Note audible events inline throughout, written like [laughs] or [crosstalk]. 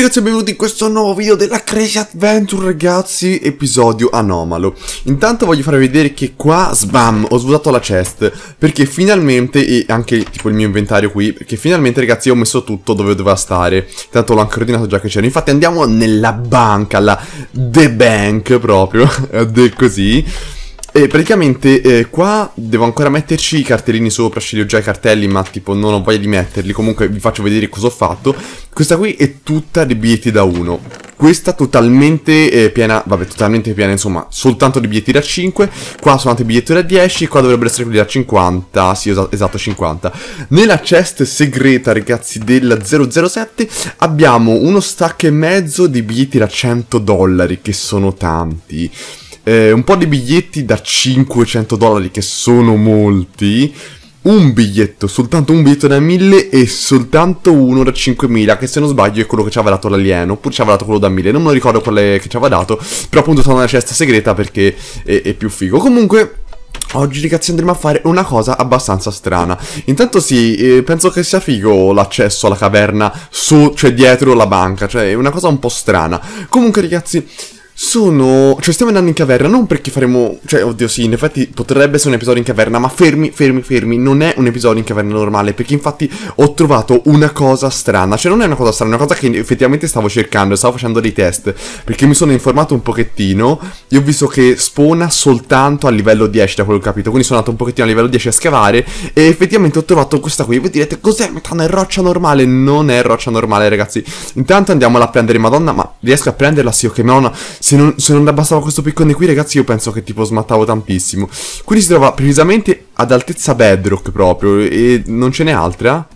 ragazzi e benvenuti in questo nuovo video della Crazy Adventure ragazzi, episodio anomalo Intanto voglio farvi vedere che qua, sbam, ho svuotato la chest Perché finalmente, e anche tipo il mio inventario qui Perché finalmente ragazzi ho messo tutto dove doveva stare Intanto l'ho anche ordinato già che c'era Infatti andiamo nella banca, la The Bank proprio, [laughs] così e praticamente eh, qua devo ancora metterci i cartellini sopra, sceglio già i cartelli ma tipo non ho voglia di metterli, comunque vi faccio vedere cosa ho fatto. Questa qui è tutta di biglietti da 1, questa totalmente eh, piena, vabbè totalmente piena insomma, soltanto di biglietti da 5, qua sono i biglietti da 10, qua dovrebbero essere quelli da 50, sì esatto 50. Nella chest segreta ragazzi della 007 abbiamo uno stack e mezzo di biglietti da 100 dollari che sono tanti eh, un po' di biglietti da 500 dollari, che sono molti, un biglietto, soltanto un biglietto da 1000 e soltanto uno da 5000, che se non sbaglio è quello che ci aveva dato l'alieno, oppure ci aveva dato quello da 1000, non me lo ricordo quale che ci aveva dato, però appunto sono nella cesta segreta perché è, è più figo. Comunque... Oggi ragazzi andremo a fare una cosa abbastanza strana Intanto sì, eh, penso che sia figo l'accesso alla caverna su, cioè dietro la banca Cioè è una cosa un po' strana Comunque ragazzi, sono... Cioè, stiamo andando in caverna, non perché faremo... Cioè, oddio sì, in effetti potrebbe essere un episodio in caverna, ma fermi, fermi, fermi, non è un episodio in caverna normale, perché infatti ho trovato una cosa strana. Cioè, non è una cosa strana, è una cosa che effettivamente stavo cercando, stavo facendo dei test, perché mi sono informato un pochettino e ho visto che spona soltanto a livello 10, da quello che ho capito, quindi sono andato un pochettino a livello 10 a scavare e effettivamente ho trovato questa qui. Voi direte, cos'è? Ma è roccia normale? Non è roccia normale, ragazzi. Intanto andiamola a prendere, madonna, ma riesco a prenderla? Sì, ok, madonna se non, se non bastava questo piccone qui, ragazzi, io penso che tipo smattavo tantissimo. Quindi si trova precisamente ad altezza bedrock proprio, e non ce n'è altra?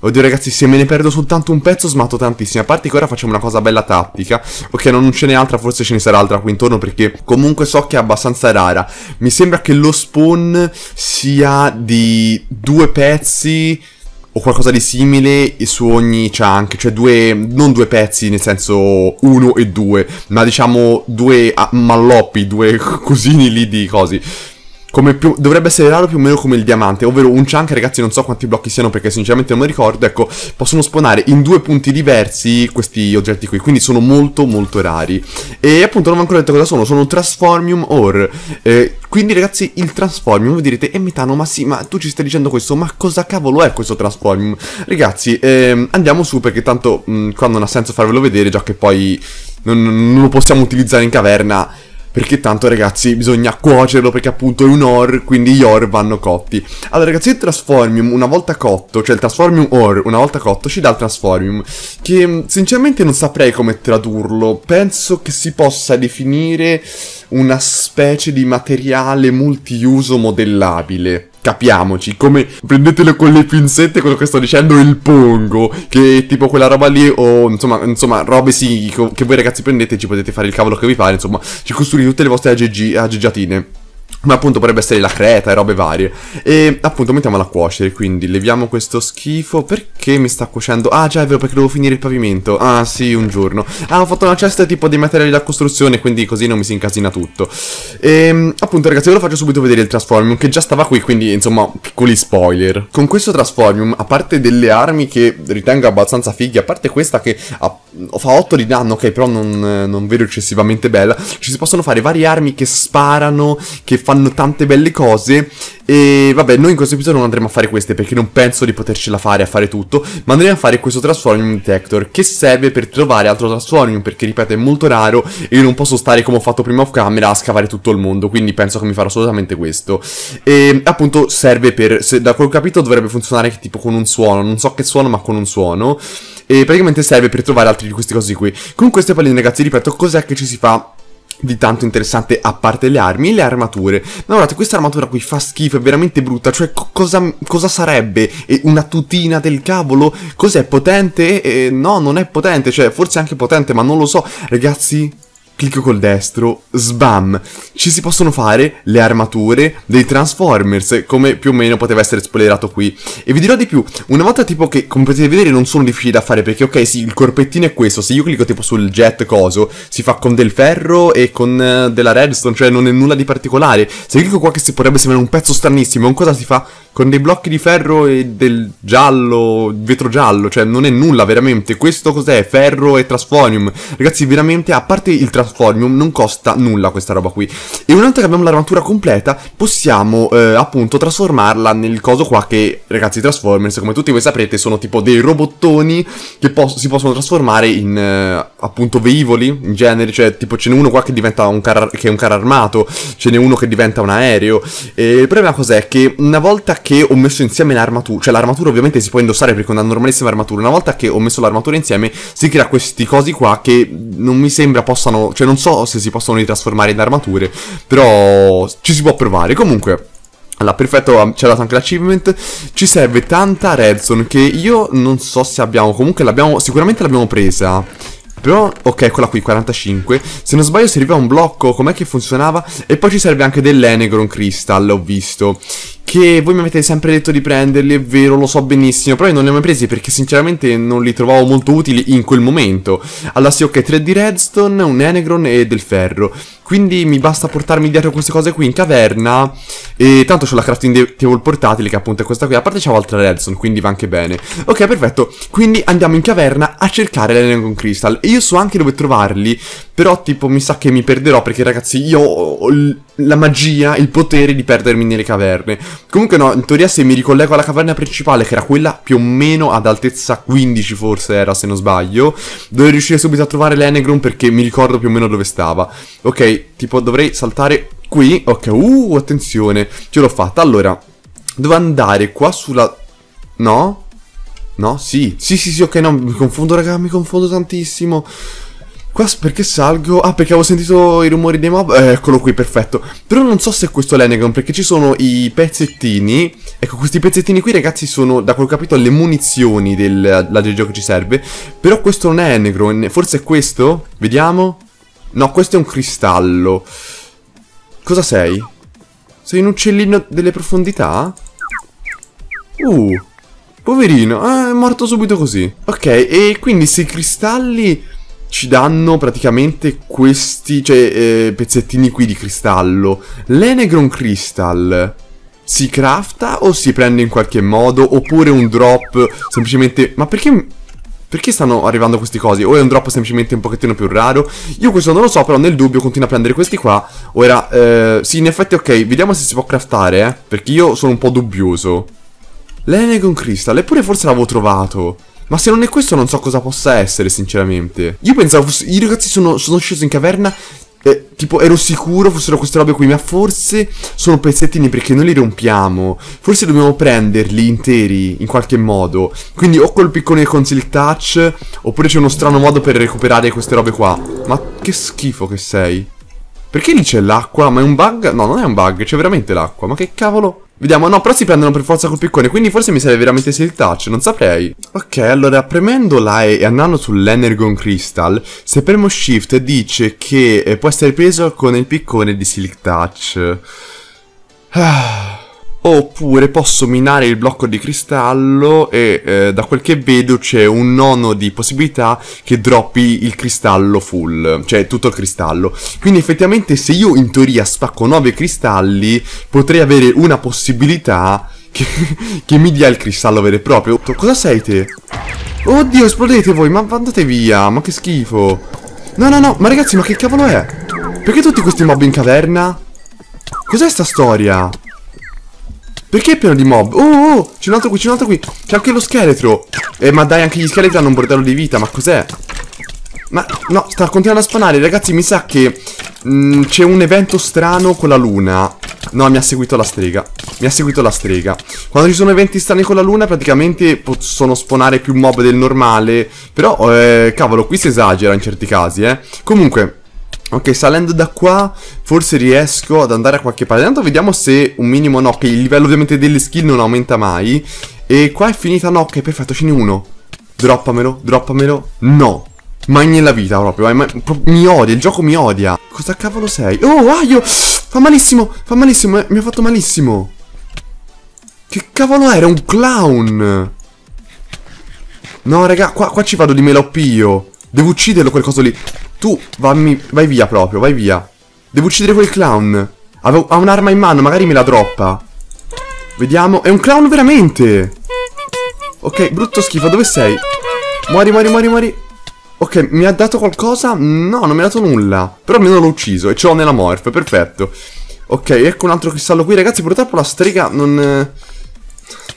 Oddio ragazzi, se me ne perdo soltanto un pezzo smatto tantissimo. A parte che ora facciamo una cosa bella tattica. Ok, no, non ce n'è altra, forse ce ne sarà altra qui intorno perché comunque so che è abbastanza rara. Mi sembra che lo spawn sia di due pezzi o qualcosa di simile su ogni cioè, chunk, cioè due, non due pezzi nel senso uno e due, ma diciamo due ah, malloppi, due [laughs] cosini lì di cose più, dovrebbe essere raro più o meno come il diamante, ovvero un chunk, ragazzi non so quanti blocchi siano perché sinceramente non mi ricordo, ecco, possono spawnare in due punti diversi questi oggetti qui, quindi sono molto molto rari. E appunto non ho ancora detto cosa sono, sono Transformium Ore, eh, quindi ragazzi il Transformium, voi direte, è eh, Metano ma sì, ma tu ci stai dicendo questo, ma cosa cavolo è questo Transformium? Ragazzi, ehm, andiamo su perché tanto mh, mm, qua non ha senso farvelo vedere, già che poi non, non lo possiamo utilizzare in caverna perché tanto ragazzi bisogna cuocerlo perché appunto è un or, quindi gli or vanno cotti. Allora ragazzi il Transformium una volta cotto, cioè il Transformium or una volta cotto ci dà il Transformium, che mm, sinceramente non saprei come tradurlo, penso che si possa definire una specie di materiale multiuso modellabile. Capiamoci, come prendetelo con le pinzette quello che sto dicendo, il pongo, che è tipo quella roba lì, o insomma, insomma, robe sì, che voi ragazzi prendete ci potete fare il cavolo che vi pare, insomma, ci costruite tutte le vostre aggeggi, aggeggiatine ma appunto potrebbe essere la creta e robe varie. E appunto mettiamola a cuocere, quindi leviamo questo schifo. Perché mi sta cuocendo? Ah già è vero perché devo finire il pavimento. Ah sì, un giorno. Ah ho fatto una cesta tipo dei materiali da costruzione, quindi così non mi si incasina tutto. E ehm, appunto ragazzi ve lo faccio subito vedere il Transformium che già stava qui, quindi insomma piccoli spoiler. Con questo Transformium, a parte delle armi che ritengo abbastanza fighe, a parte questa che ha, fa 8 di danno, ok però non, non vedo eccessivamente bella, ci si possono fare varie armi che sparano, che fanno fanno tante belle cose e vabbè noi in questo episodio non andremo a fare queste perché non penso di potercela fare a fare tutto ma andremo a fare questo Transforming Detector che serve per trovare altro Transforming perché ripeto è molto raro e io non posso stare come ho fatto prima off camera a scavare tutto il mondo quindi penso che mi farò assolutamente questo e appunto serve per se, da quello che ho capito dovrebbe funzionare tipo con un suono non so che suono ma con un suono e praticamente serve per trovare altri di queste cose qui con queste palline ragazzi ripeto cos'è che ci si fa di tanto interessante a parte le armi le armature. Ma guardate, questa armatura qui fa schifo, è veramente brutta, cioè co cosa, cosa, sarebbe? E una tutina del cavolo? Cos'è potente? Eh, no, non è potente, cioè forse anche potente, ma non lo so. Ragazzi, clicco col destro, sbam, ci si possono fare le armature dei Transformers, come più o meno poteva essere spoilerato qui. E vi dirò di più, una volta tipo che, come potete vedere, non sono difficili da fare, perché ok, sì, il corpettino è questo, se io clicco tipo sul jet coso, si fa con del ferro e con uh, della redstone, cioè non è nulla di particolare. Se clicco qua che si potrebbe sembrare un pezzo stranissimo, un cosa si fa? Con dei blocchi di ferro e del giallo, vetro giallo, cioè non è nulla veramente. Questo cos'è? Ferro e trasfonium. Ragazzi, veramente, a parte il trasfonium, platformium, non costa nulla questa roba qui. E una volta che abbiamo l'armatura completa, possiamo eh, appunto trasformarla nel coso qua che, ragazzi, i Transformers, come tutti voi saprete, sono tipo dei robottoni che po si possono trasformare in... Eh, appunto veicoli in genere, cioè tipo ce n'è uno qua che diventa un car, che è un carro armato, ce n'è uno che diventa un aereo. E il problema cos'è? Che una volta che ho messo insieme l'armatura, cioè l'armatura ovviamente si può indossare perché è una normalissima armatura, una volta che ho messo l'armatura insieme si crea questi cosi qua che non mi sembra possano, cioè non so se si possono ritrasformare in armature, però ci si può provare. Comunque, allora, perfetto, ci ha dato anche l'achievement. Ci serve tanta redstone che io non so se abbiamo. Comunque l'abbiamo. Sicuramente l'abbiamo presa. Però, Ok, eccola qui, 45 Se non sbaglio serviva un blocco, com'è che funzionava? E poi ci serve anche dell'Enegron Crystal, ho visto che voi mi avete sempre detto di prenderli, è vero, lo so benissimo, però io non li ho mai presi perché sinceramente non li trovavo molto utili in quel momento. Allora sì, ok, 3 di redstone, un enegron e del ferro. Quindi mi basta portarmi dietro queste cose qui in caverna E tanto ho la crafting table portatile che appunto è questa qui A parte c'avevo altra redstone quindi va anche bene Ok perfetto Quindi andiamo in caverna a cercare l'enegron Crystal E io so anche dove trovarli Però tipo mi sa che mi perderò perché ragazzi io la magia, il potere di perdermi nelle caverne. Comunque no, in teoria se mi ricollego alla caverna principale, che era quella più o meno ad altezza 15 forse era, se non sbaglio, dovrei riuscire subito a trovare l'Enegron perché mi ricordo più o meno dove stava. Ok, tipo dovrei saltare qui, ok, uh, attenzione, ce l'ho fatta. Allora, devo andare qua sulla... no? No? Sì, sì, sì, sì, ok, no, mi confondo, raga, mi confondo tantissimo. Qua perché salgo? Ah, perché avevo sentito i rumori dei mob. Eh, eccolo qui, perfetto. Però non so se è questo l'Enegon, perché ci sono i pezzettini. Ecco, questi pezzettini qui, ragazzi, sono, da quello che ho capito, le munizioni della del gioco che ci serve. Però questo non è Enegron, forse è questo? Vediamo. No, questo è un cristallo. Cosa sei? Sei un uccellino delle profondità? Uh, poverino, eh, è morto subito così. Ok, e quindi se i cristalli ci danno praticamente questi cioè, eh, pezzettini qui di cristallo. L'Enegron Crystal si crafta o si prende in qualche modo? Oppure un drop semplicemente... Ma perché... Perché stanno arrivando queste cose? O è un drop semplicemente un pochettino più raro? Io questo non lo so, però nel dubbio continuo a prendere questi qua. Ora, eh, sì, in effetti, ok, vediamo se si può craftare, eh. Perché io sono un po' dubbioso. L'Enegon Crystal, eppure forse l'avevo trovato. Ma se non è questo non so cosa possa essere, sinceramente. Io pensavo fosse... I ragazzi sono, sono scesi in caverna eh, tipo ero sicuro fossero queste robe qui ma forse sono pezzettini perché noi li rompiamo forse dobbiamo prenderli interi in qualche modo quindi o col piccone con silk touch oppure c'è uno strano modo per recuperare queste robe qua ma che schifo che sei perché lì c'è l'acqua ma è un bug no non è un bug c'è veramente l'acqua ma che cavolo Vediamo, no, però si prendono per forza col piccone, quindi forse mi serve veramente il touch, non saprei. Ok, allora, premendo la E e andando sull'Energon Crystal, se premo Shift dice che eh, può essere preso con il piccone di Silk Touch. Ah... Oppure posso minare il blocco di cristallo e eh, da quel che vedo c'è un nono di possibilità che droppi il cristallo full, cioè tutto il cristallo. Quindi effettivamente se io in teoria spacco 9 cristalli potrei avere una possibilità che, [laughs] che mi dia il cristallo vero e proprio. Cosa sei te? Oddio esplodete voi, ma andate via, ma che schifo. No no no, ma ragazzi ma che cavolo è? Perché tutti questi mob in caverna? Cos'è sta storia? Perché è pieno di mob? Oh, oh, oh, c'è un altro qui, c'è un altro qui. C'è anche lo scheletro. Eh, ma dai, anche gli scheletri hanno un bordello di vita, ma cos'è? Ma, no, sta continuando a spanare. Ragazzi, mi sa che mm, c'è un evento strano con la luna. No, mi ha seguito la strega. Mi ha seguito la strega. Quando ci sono eventi strani con la luna, praticamente possono spawnare più mob del normale. Però, eh, cavolo, qui si esagera in certi casi, eh. Comunque... Ok, salendo da qua forse riesco ad andare a qualche parte. Intanto vediamo se un minimo no, che il livello ovviamente delle skill non aumenta mai. E qua è finita no, ok, perfetto, ce n'è uno. Droppamelo, droppamelo. No. Mai nella vita proprio, eh, ma, pro mi odia, il gioco mi odia. Cosa cavolo sei? Oh, aio! Fa malissimo, fa malissimo, eh, mi ha fatto malissimo. Che cavolo era? Un clown! No, raga, qua, qua ci vado di melopio. Devo ucciderlo quel coso lì. Tu, vammi, vai via proprio, vai via. Devo uccidere quel clown. Avevo, ha un'arma in mano, magari me la droppa. Vediamo. È un clown veramente. Ok, brutto schifo, dove sei? Muori, muori, muori, muori. Ok, mi ha dato qualcosa? No, non mi ha dato nulla. Però almeno l'ho ucciso e ce l'ho nella morph, perfetto. Ok, ecco un altro cristallo qui. Ragazzi, purtroppo la strega non... Eh,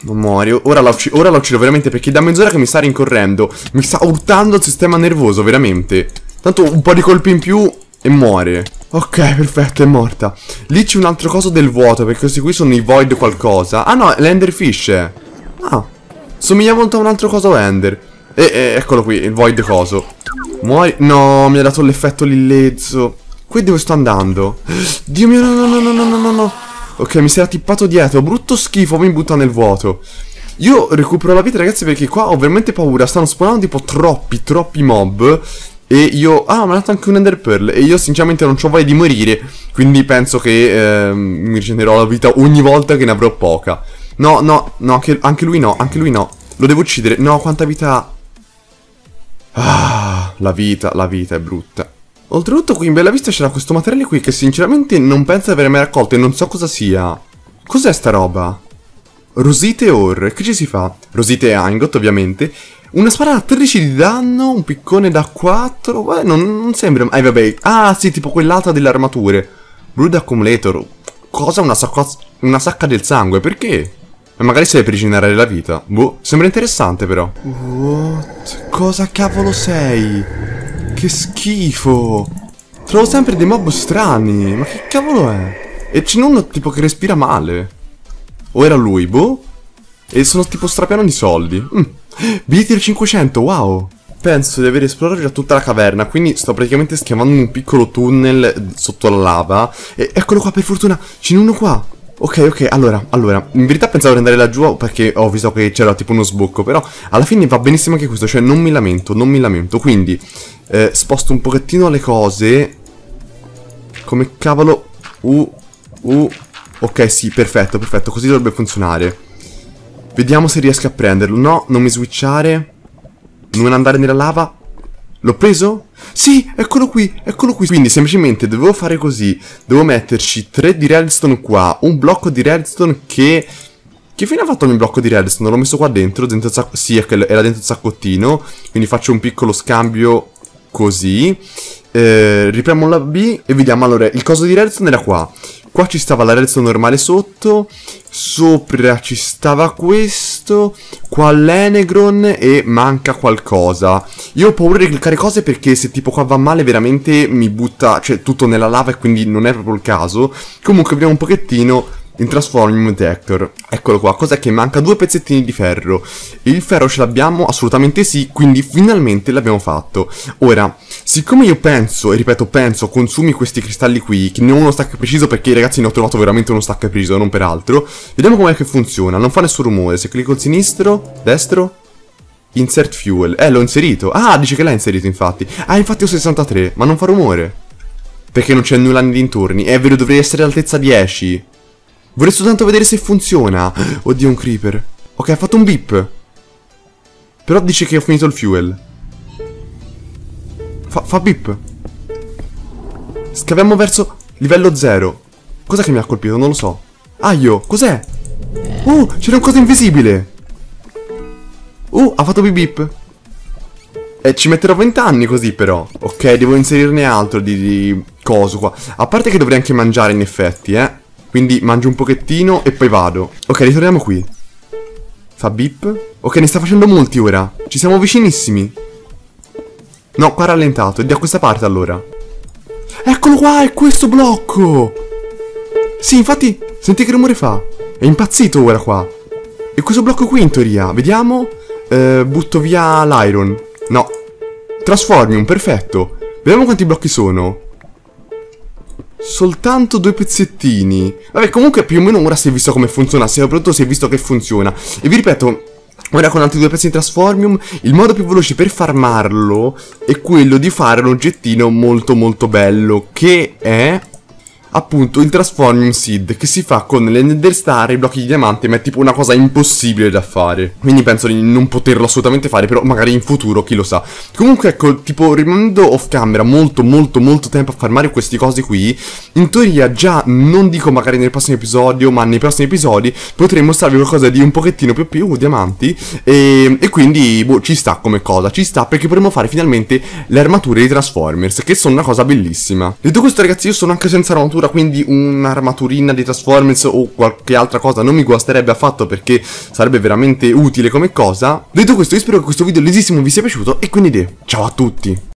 non muori. Ora la, ora la uccido veramente perché da mezz'ora che mi sta rincorrendo. Mi sta urtando il sistema nervoso, veramente. Tanto un po' di colpi in più e muore. Ok, perfetto, è morta. Lì c'è un altro coso del vuoto, perché questi qui sono i void qualcosa. Ah no, l'enderfish. Ah, somiglia molto a un altro coso ender. E, e eccolo qui, il void coso. Muori. No, mi ha dato l'effetto lillezzo. Qui dove sto andando? [gasps] Dio mio, no, no, no, no, no, no, no. Ok, mi si era tippato dietro. Brutto schifo, mi butta nel vuoto. Io recupero la vita, ragazzi, perché qua ho veramente paura. Stanno spawnando tipo troppi, troppi mob. E io... Ah, mi ha dato anche un Ender Pearl. E io sinceramente non ho voglia di morire. Quindi penso che eh, mi rigenerò la vita ogni volta che ne avrò poca. No, no, no, anche, anche lui no, anche lui no. Lo devo uccidere. No, quanta vita Ah, la vita, la vita è brutta. Oltretutto qui in bella vista c'era questo materiale qui che sinceramente non penso di aver mai raccolto e non so cosa sia. Cos'è sta roba? Rosite Orre, che ci si fa? Rosite Angot ovviamente una spada da 13 di danno, un piccone da 4. Eh, non, non sembra. Ah, vabbè. Ah, sì, tipo quell'altra delle armature. Brood Accumulator. Cosa? Una, sacca, una sacca del sangue? Perché? E eh, magari sei per rigenerare la vita. Boh, sembra interessante però. What? Cosa cavolo sei? Che schifo. Trovo sempre dei mob strani. Ma che cavolo è? E c'è uno tipo che respira male. O era lui, boh? E sono tipo strapiano di soldi. Mm. Bitir 500, wow! Penso di aver esplorato già tutta la caverna, quindi sto praticamente schiamando un piccolo tunnel sotto la lava. E eccolo qua, per fortuna, ce n'è uno qua! Ok, ok, allora, allora, in verità pensavo di andare laggiù perché ho visto che c'era tipo uno sbocco, però alla fine va benissimo anche questo, cioè non mi lamento, non mi lamento, quindi eh, sposto un pochettino le cose, come cavolo, uh, uh, ok, sì, perfetto, perfetto, così dovrebbe funzionare. Vediamo se riesco a prenderlo. No, non mi switchare. Non andare nella lava. L'ho preso? Sì, eccolo qui, eccolo qui. Quindi semplicemente dovevo fare così. Devo metterci tre di redstone qua. Un blocco di redstone che... Che fine ha fatto il mio blocco di redstone? L'ho messo qua dentro, dentro il sacco... Sì, era dentro il saccottino. Quindi faccio un piccolo scambio così. Eh, ripremo la B e vediamo. Allora, il coso di redstone era qua. Qua ci stava la l'arresto normale sotto, sopra ci stava questo, qua l'Enegron e manca qualcosa. Io ho paura di cliccare cose perché se tipo qua va male veramente mi butta, cioè, tutto nella lava e quindi non è proprio il caso. Comunque vediamo un pochettino in Transforming Detector. Eccolo qua, cos'è che manca? Due pezzettini di ferro. Il ferro ce l'abbiamo? Assolutamente sì, quindi finalmente l'abbiamo fatto. Ora... Siccome io penso, e ripeto penso, consumi questi cristalli qui, che ne ho uno stack preciso perché ragazzi ne ho trovato veramente uno stack preciso, non per altro. Vediamo com'è che funziona, non fa nessun rumore, se clicco sinistro, destro, insert fuel, eh l'ho inserito, ah dice che l'ha inserito infatti, ah infatti ho 63, ma non fa rumore. Perché non c'è nulla nei dintorni, eh vero, dovrei essere all'altezza 10. Vorrei soltanto vedere se funziona, [gasps] oddio un creeper. Ok ha fatto un beep, però dice che ho finito il fuel. Fa, fa beep. Scaviamo verso livello 0. Cos'è che mi ha colpito? Non lo so. Aio, ah, cos'è? Oh, c'era un coso invisibile. Oh, ha fatto beep beep. E eh, ci metterò 20 anni così però. Ok, devo inserirne altro di, di coso qua. A parte che dovrei anche mangiare in effetti, eh. Quindi mangio un pochettino e poi vado. Ok, ritorniamo qui. Fa beep. Ok, ne sta facendo molti ora. Ci siamo vicinissimi. No, qua ha rallentato. È da questa parte allora. Eccolo qua, è questo blocco! Sì, infatti, senti che rumore fa. È impazzito ora qua. E questo blocco qui in teoria, vediamo. Eh, butto via l'iron. No. Transformium, perfetto. Vediamo quanti blocchi sono. Soltanto due pezzettini. Vabbè, comunque più o meno ora si è visto come funziona. Soprattutto si è visto che funziona. E vi ripeto, Ora con altri due pezzi di Transformium, il modo più veloce per farmarlo è quello di fare un oggettino molto molto bello, che è appunto il Transforming Seed che si fa con le Nether Star e i blocchi di diamante ma è tipo una cosa impossibile da fare quindi penso di non poterlo assolutamente fare però magari in futuro chi lo sa comunque ecco tipo rimanendo off camera molto molto molto tempo a farmare queste cose qui in teoria già non dico magari nel prossimo episodio ma nei prossimi episodi potrei mostrarvi qualcosa di un pochettino più più diamanti e, e quindi boh ci sta come cosa ci sta perché potremmo fare finalmente le armature dei Transformers che sono una cosa bellissima detto questo ragazzi io sono anche senza armatura armatura, quindi un'armaturina di Transformers o qualche altra cosa non mi guasterebbe affatto perché sarebbe veramente utile come cosa. Detto questo, io spero che questo video lesissimo vi sia piaciuto e quindi ciao a tutti!